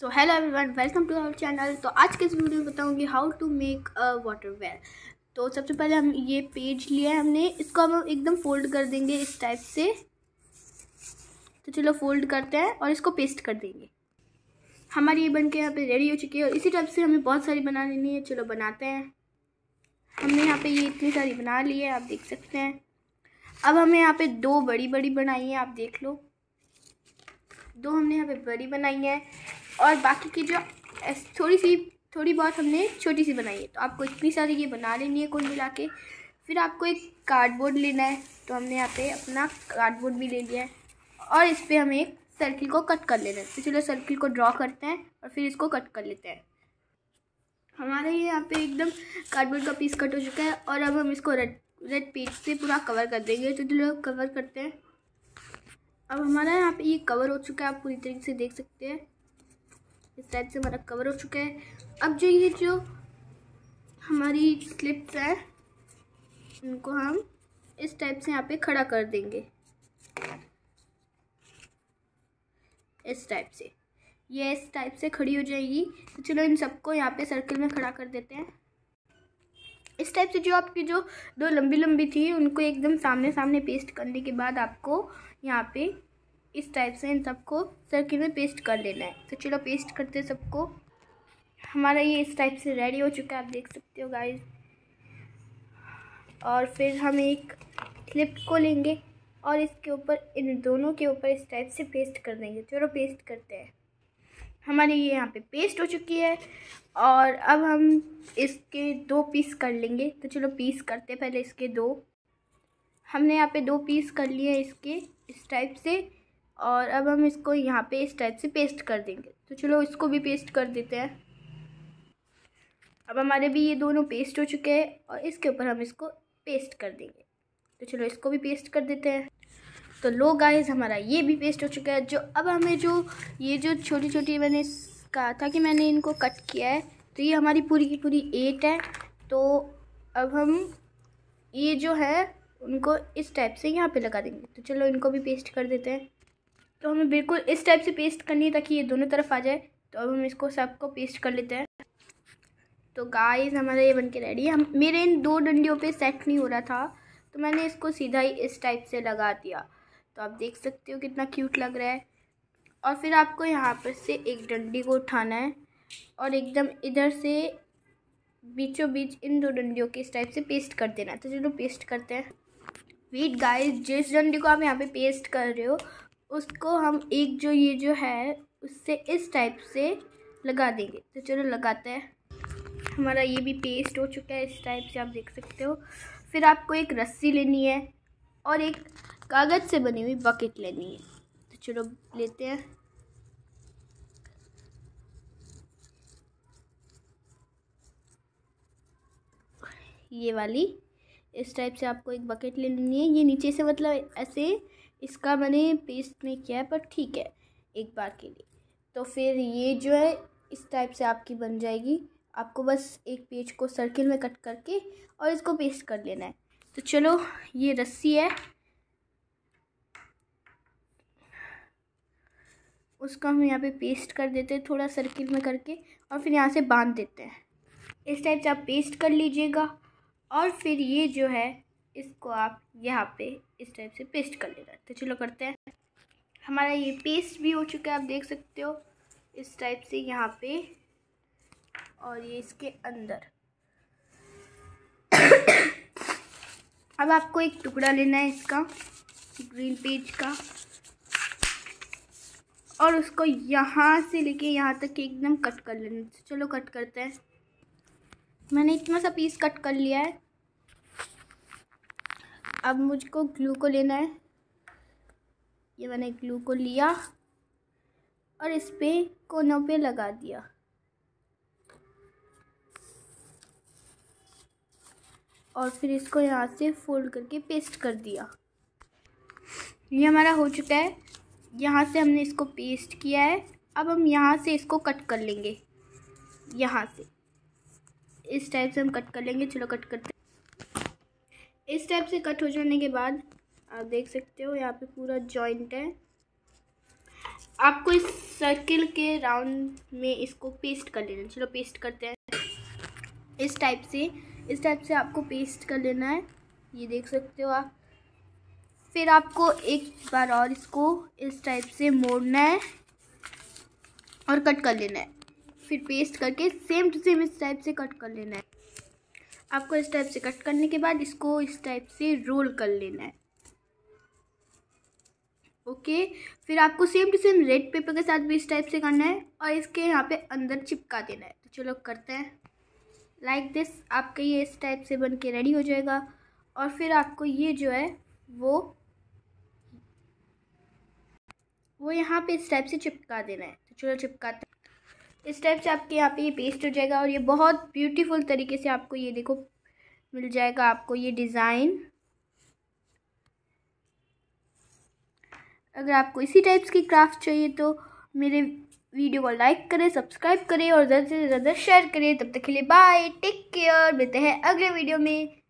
so hello everyone welcome to our channel तो आज के इस वीडियो में बताऊँगी how to make a water well तो सबसे पहले हम ये पेज लिया है हमने इसको हम एकदम फोल्ड कर देंगे इस टाइप से तो चलो फोल्ड करते हैं और इसको पेस्ट कर देंगे हमारी ये बन के यहाँ पर रेडी हो चुकी है और इसी टाइप से हमें बहुत सारी बना लेनी है चलो बनाते हैं हमने यहाँ पर ये इतनी सारी बना ली है आप देख सकते हैं अब हमें यहाँ पर दो बड़ी बड़ी बनाई है आप देख लो दो हमने यहाँ पे बड़ी बनाई है और बाकी की जो थोड़ी सी थोड़ी बहुत हमने छोटी सी बनाई है तो आपको इतनी सारी ये बना लेनी है कुल मिला के फिर आपको एक कार्डबोर्ड लेना है तो हमने यहाँ पे अपना कार्डबोर्ड भी ले लिया है और इस पर हमें एक सर्किल को कट कर लेना है तो चलो सर्किल को ड्रॉ करते हैं और फिर इसको कट कर लेते हैं हमारे यहाँ पे एकदम कार्डबोर्ड का पीस कट हो चुका है और अब हम इसको रेड रेड पेज से पूरा कवर कर देंगे तो चलो कवर करते हैं अब हमारा यहाँ पे ये कवर हो चुका है आप पूरी तरीके से देख सकते हैं इस टाइप से हमारा कवर हो चुका है अब जो ये जो हमारी स्लिप्स हैं उनको हम इस टाइप से यहाँ पे खड़ा कर देंगे इस टाइप से ये इस टाइप से खड़ी हो जाएगी तो चलो इन सबको यहाँ पे सर्कल में खड़ा कर देते हैं इस टाइप से जो आपकी जो दो लंबी लंबी थी उनको एकदम सामने सामने पेस्ट करने के बाद आपको यहाँ पे इस टाइप से इन सबको सर्किल में पेस्ट कर लेना है तो चलो पेस्ट करते हैं सबको हमारा ये इस टाइप से रेडी हो चुका है आप देख सकते हो गाइस और फिर हम एक क्लिप को लेंगे और इसके ऊपर इन दोनों के ऊपर इस टाइप से पेस्ट कर देंगे चलो पेस्ट करते हैं हमारी ये यहाँ पे पेस्ट हो चुकी है और अब हम इसके दो पीस कर लेंगे तो चलो पीस करते पहले इसके दो हमने यहाँ पे दो पीस कर लिए इसके इस टाइप से और अब हम इसको यहाँ पे इस टाइप से पेस्ट कर देंगे तो चलो इसको भी पेस्ट कर देते हैं अब हमारे भी ये दोनों पेस्ट हो चुके हैं और इसके ऊपर हम इसको पेस्ट कर देंगे तो चलो इसको भी पेस्ट कर देते हैं तो लो गाइस हमारा ये भी पेस्ट हो चुका है जो अब हमें जो ये जो छोटी छोटी मैंने कहा था कि मैंने इनको कट किया है तो ये हमारी पूरी की पूरी एट है तो अब हम ये जो है उनको इस टाइप से यहाँ पे लगा देंगे तो चलो इनको भी पेस्ट कर देते हैं तो हमें बिल्कुल इस टाइप से पेस्ट करनी है ताकि ये दोनों तरफ आ जाए तो अब हम इसको सबको पेस्ट कर लेते हैं तो गाइस हमारा ये बनके रेडी है हम मेरे इन दो डंडियों पे सेट नहीं हो रहा था तो मैंने इसको सीधा ही इस टाइप से लगा दिया तो आप देख सकते हो कितना क्यूट लग रहा है और फिर आपको यहाँ पर से एक डंडी को उठाना है और एकदम इधर से बीचों बीच इन दो डंडियों के इस टाइप से पेस्ट कर देना है तो चलो पेस्ट करते हैं वीट गाइस जिस डंडी को आप यहाँ पे पेस्ट कर रहे हो उसको हम एक जो ये जो है उससे इस टाइप से लगा देंगे तो चलो लगाते हैं हमारा ये भी पेस्ट हो चुका है इस टाइप से आप देख सकते हो फिर आपको एक रस्सी लेनी है और एक कागज़ से बनी हुई बकेट लेनी है तो चलो लेते हैं ये वाली इस टाइप से आपको एक बकेट ले लेनी है ये नीचे से मतलब ऐसे इसका मैंने पेस्ट नहीं किया है पर ठीक है एक बार के लिए तो फिर ये जो है इस टाइप से आपकी बन जाएगी आपको बस एक पेज को सर्किल में कट करके और इसको पेस्ट कर लेना है तो चलो ये रस्सी है उसका हम यहाँ पे पेस्ट कर देते हैं थोड़ा सर्किल में करके और फिर यहाँ से बांध देते हैं इस टाइप से आप पेस्ट कर लीजिएगा और फिर ये जो है इसको आप यहाँ पे इस टाइप से पेस्ट कर लेना तो चलो करते हैं हमारा ये पेस्ट भी हो चुका है आप देख सकते हो इस टाइप से यहाँ पे और ये इसके अंदर अब आपको एक टुकड़ा लेना है इसका ग्रीन पेज का और उसको यहाँ से लेके यहाँ तक एकदम कट कर लेना तो चलो कट करते हैं मैंने इतना सा पीस कट कर लिया है अब मुझको ग्लू को लेना है ये मैंने ग्लू को लिया और इस पर कोनों पे लगा दिया और फिर इसको यहाँ से फोल्ड करके पेस्ट कर दिया ये हमारा हो चुका है यहाँ से हमने इसको पेस्ट किया है अब हम यहाँ से इसको कट कर लेंगे यहाँ से इस टाइप से हम कट कर लेंगे चलो कट करते इस टाइप से कट हो जाने के बाद आप देख सकते हो यहाँ पे पूरा जॉइंट है आपको इस सर्किल के राउंड में इसको पेस्ट कर लेना चलो पेस्ट करते हैं इस टाइप से इस टाइप से आपको पेस्ट कर लेना है ये देख सकते हो आप फिर आपको एक बार और इसको इस टाइप से मोड़ना है और कट कर लेना है फिर पेस्ट करके सेम टू सेम इस टाइप से कट कर लेना है आपको इस टाइप से कट करने के बाद इसको इस टाइप से रोल कर लेना है ओके फिर आपको same to same red paper के साथ भी इस टाइप से करना है और इसके यहाँ पे अंदर चिपका देना है तो चलो करते हैं लाइक like दिस आपके ये इस टाइप से बन के रेडी हो जाएगा और फिर आपको ये जो है वो वो यहाँ पे इस टाइप से चिपका देना है तो चलो चिपकाते हैं इस टाइप से आपके यहाँ पे ये पेस्ट हो जाएगा और ये बहुत ब्यूटीफुल तरीके से आपको ये देखो मिल जाएगा आपको ये डिज़ाइन अगर आपको इसी टाइप्स की क्राफ्ट चाहिए तो मेरे वीडियो को लाइक करें सब्सक्राइब करें और ज़्यादा से ज़्यादा शेयर करें तब तक के लिए बाय टेक केयर मिलते हैं अगले वीडियो में